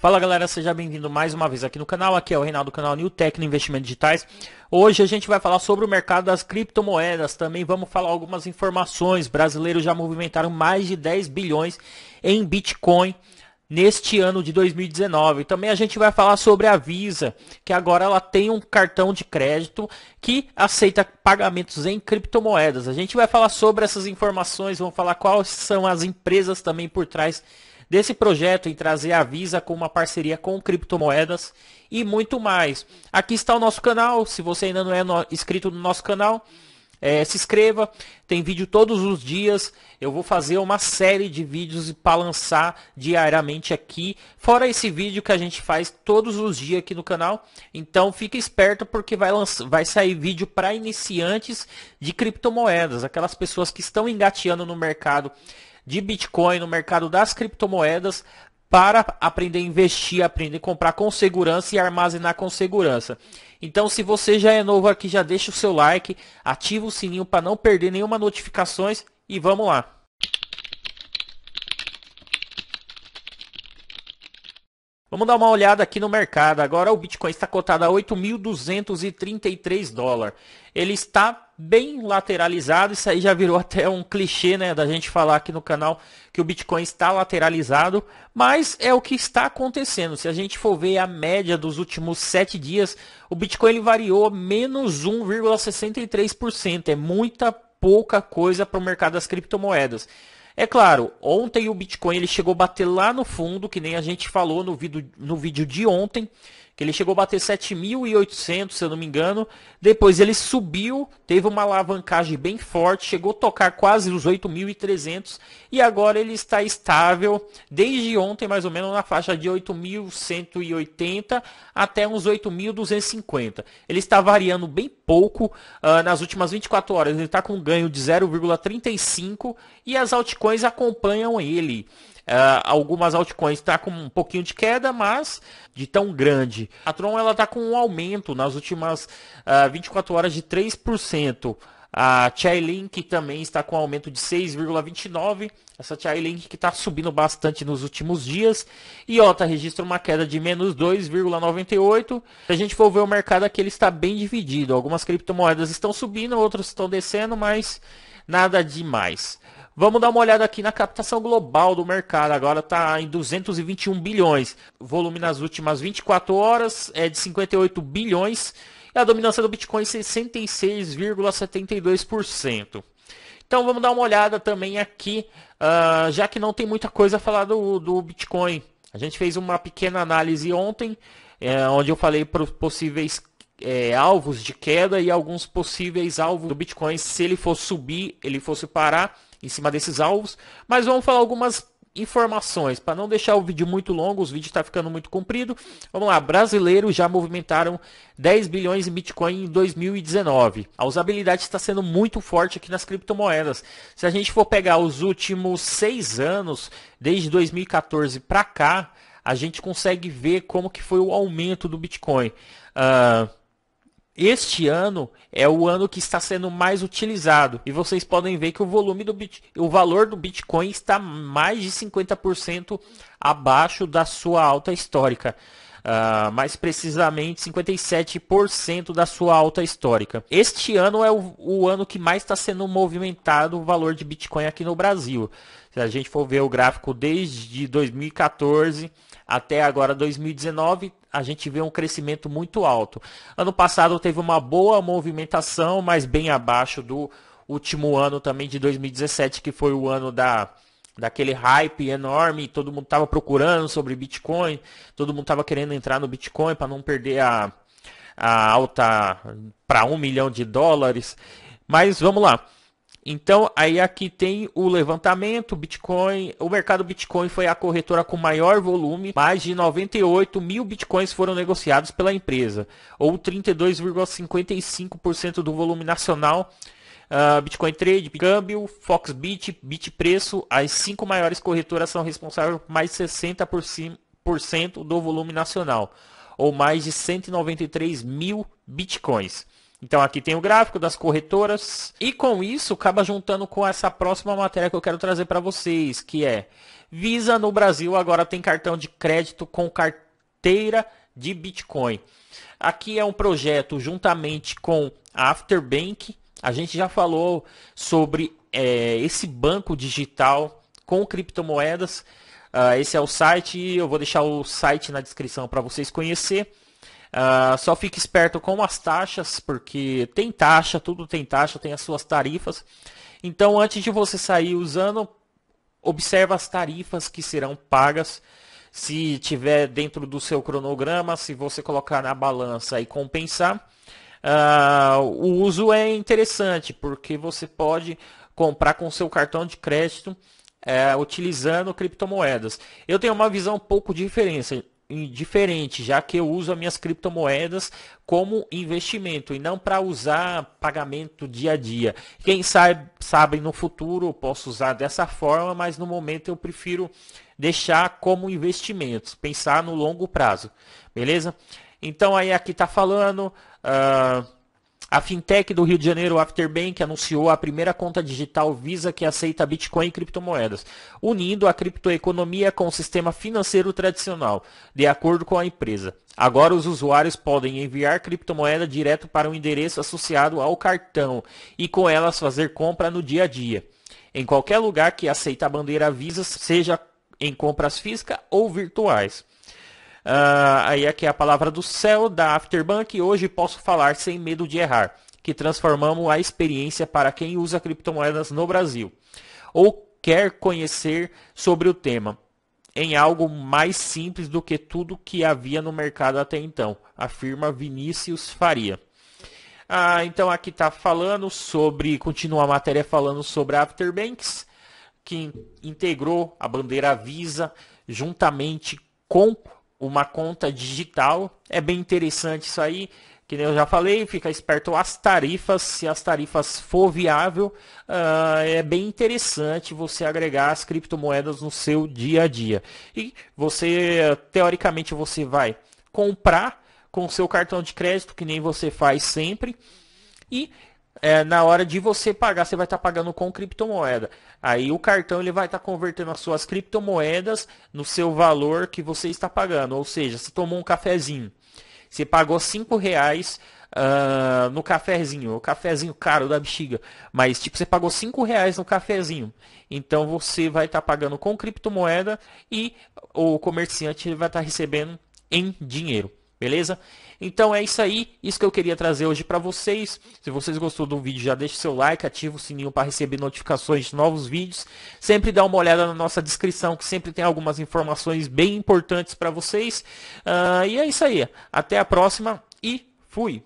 Fala galera, seja bem-vindo mais uma vez aqui no canal. Aqui é o Reinaldo do canal New Tecno Investimentos Digitais. Hoje a gente vai falar sobre o mercado das criptomoedas. Também vamos falar algumas informações. Brasileiros já movimentaram mais de 10 bilhões em Bitcoin neste ano de 2019. Também a gente vai falar sobre a Visa, que agora ela tem um cartão de crédito que aceita pagamentos em criptomoedas. A gente vai falar sobre essas informações, vamos falar quais são as empresas também por trás desse projeto em trazer a Visa com uma parceria com criptomoedas e muito mais. Aqui está o nosso canal, se você ainda não é no, inscrito no nosso canal, é, se inscreva, tem vídeo todos os dias. Eu vou fazer uma série de vídeos para lançar diariamente aqui, fora esse vídeo que a gente faz todos os dias aqui no canal. Então fique esperto porque vai, vai sair vídeo para iniciantes de criptomoedas, aquelas pessoas que estão engateando no mercado de Bitcoin no mercado das criptomoedas para aprender a investir, aprender a comprar com segurança e armazenar com segurança. Então, se você já é novo aqui, já deixa o seu like, ativa o sininho para não perder nenhuma notificações e vamos lá. Vamos dar uma olhada aqui no mercado. Agora o Bitcoin está cotado a 8.233 dólares. Ele está bem lateralizado. Isso aí já virou até um clichê, né, da gente falar aqui no canal que o Bitcoin está lateralizado, mas é o que está acontecendo. Se a gente for ver a média dos últimos sete dias, o Bitcoin ele variou menos 1,63%. É muita pouca coisa para o mercado das criptomoedas. É claro, ontem o Bitcoin ele chegou a bater lá no fundo, que nem a gente falou no vídeo, no vídeo de ontem, que ele chegou a bater 7.800, se eu não me engano. Depois ele subiu, teve uma alavancagem bem forte, chegou a tocar quase os 8.300 e agora ele está estável desde ontem, mais ou menos na faixa de 8.180 até uns 8.250. Ele está variando bem pouco uh, nas últimas 24 horas, ele está com um ganho de 0,35 e as altcoins acompanham ele. Uh, algumas altcoins está com um pouquinho de queda, mas de tão grande. A Tron ela está com um aumento nas últimas uh, ah, 24 horas de 3%. A Chainlink também está com um aumento de 6,29. Essa Chainlink que está subindo bastante nos últimos dias. e Ota registra uma queda de menos 2,98. Se a gente for ver o mercado aqui, ele está bem dividido. Algumas criptomoedas estão subindo, outras estão descendo, mas nada demais. Vamos dar uma olhada aqui na captação global do mercado. Agora está em 221 bilhões. O volume nas últimas 24 horas é de 58 bilhões. E a dominância do Bitcoin 66,72%. Então vamos dar uma olhada também aqui, uh, já que não tem muita coisa a falar do, do Bitcoin. A gente fez uma pequena análise ontem, é, onde eu falei para os possíveis é, alvos de queda e alguns possíveis alvos do Bitcoin se ele fosse subir, ele fosse parar em cima desses alvos. Mas vamos falar algumas informações para não deixar o vídeo muito longo, os vídeos está ficando muito comprido. Vamos lá, brasileiros já movimentaram 10 bilhões em Bitcoin em 2019. A usabilidade está sendo muito forte aqui nas criptomoedas. Se a gente for pegar os últimos seis anos, desde 2014 para cá, a gente consegue ver como que foi o aumento do Bitcoin. Uh, este ano é o ano que está sendo mais utilizado e vocês podem ver que o volume do bit, o valor do Bitcoin está mais de 50% abaixo da sua alta histórica. Uh, mais precisamente 57% da sua alta histórica. Este ano é o, o ano que mais está sendo movimentado o valor de Bitcoin aqui no Brasil. Se a gente for ver o gráfico desde 2014 até agora 2019, a gente vê um crescimento muito alto. Ano passado teve uma boa movimentação, mas bem abaixo do último ano também de 2017, que foi o ano da daquele hype enorme, todo mundo estava procurando sobre Bitcoin, todo mundo estava querendo entrar no Bitcoin para não perder a, a alta para um milhão de dólares. Mas vamos lá. Então, aí aqui tem o levantamento, Bitcoin. O mercado Bitcoin foi a corretora com maior volume. Mais de 98 mil Bitcoins foram negociados pela empresa, ou 32,55% do volume nacional. Uh, Bitcoin Trade, Câmbio, Foxbit, Bitpreço, as cinco maiores corretoras são responsáveis por mais de 60% do volume nacional, ou mais de 193 mil Bitcoins. Então aqui tem o gráfico das corretoras. E com isso, acaba juntando com essa próxima matéria que eu quero trazer para vocês, que é Visa no Brasil agora tem cartão de crédito com carteira de Bitcoin. Aqui é um projeto juntamente com a Afterbank. A gente já falou sobre é, esse banco digital com criptomoedas. Uh, esse é o site, eu vou deixar o site na descrição para vocês conhecer. Ah, só fique esperto com as taxas, porque tem taxa, tudo tem taxa, tem as suas tarifas. Então, antes de você sair usando, observa as tarifas que serão pagas. Se tiver dentro do seu cronograma, se você colocar na balança e compensar, uh, o uso é interessante, porque você pode comprar com seu cartão de crédito eh, utilizando criptomoedas. Eu tenho uma visão um pouco diferente, diferente, já que eu uso as minhas criptomoedas como investimento e não para usar pagamento dia a dia. Quem sabe, sabe no futuro eu posso usar dessa forma, mas no momento eu prefiro deixar como investimentos, pensar no longo prazo, beleza? Então aí aqui está falando. Uh a fintech do Rio de Janeiro, Afterbank, anunciou a primeira conta digital Visa que aceita Bitcoin e criptomoedas, unindo a criptoeconomia com o sistema financeiro tradicional, de acordo com a empresa. Agora os usuários podem enviar criptomoeda direto para um endereço associado ao cartão e com elas fazer compra no dia a dia. Em qualquer lugar que aceita a bandeira Visa, seja em compras físicas ou virtuais. Uh, aí aqui é a palavra do céu da Afterbank. Hoje posso falar sem medo de errar, que transformamos a experiência para quem usa criptomoedas no Brasil ou quer conhecer sobre o tema em algo mais simples do que tudo que havia no mercado até então, afirma Vinícius Faria. Ah, então aqui está falando sobre, continua a matéria falando sobre a Afterbanks, que integrou a bandeira Visa juntamente com uma conta digital. É bem interessante isso aí. Que nem eu já falei, fica esperto as tarifas, se as tarifas for viável, uh, é bem interessante você agregar as criptomoedas no seu dia a dia. E você, teoricamente, você vai comprar com o seu cartão de crédito, que nem você faz sempre, e é, na hora de você pagar, você vai estar tá pagando com criptomoeda. Aí o cartão ele vai estar tá convertendo as suas criptomoedas no seu valor que você está pagando. Ou seja, você tomou um cafezinho, você pagou cinco reais uh, no cafezinho, o cafezinho caro da bexiga, mas tipo você pagou cinco reais no cafezinho. Então você vai estar tá pagando com criptomoeda e o comerciante vai estar tá recebendo em dinheiro. Beleza? Então é isso aí, isso que eu queria trazer hoje para vocês. Se vocês gostou do vídeo, já deixa o seu like, ativa o sininho para receber notificações de novos vídeos. Sempre dá uma olhada na nossa descrição, que sempre tem algumas informações bem importantes para vocês. Uh, e é isso aí, até a próxima e fui!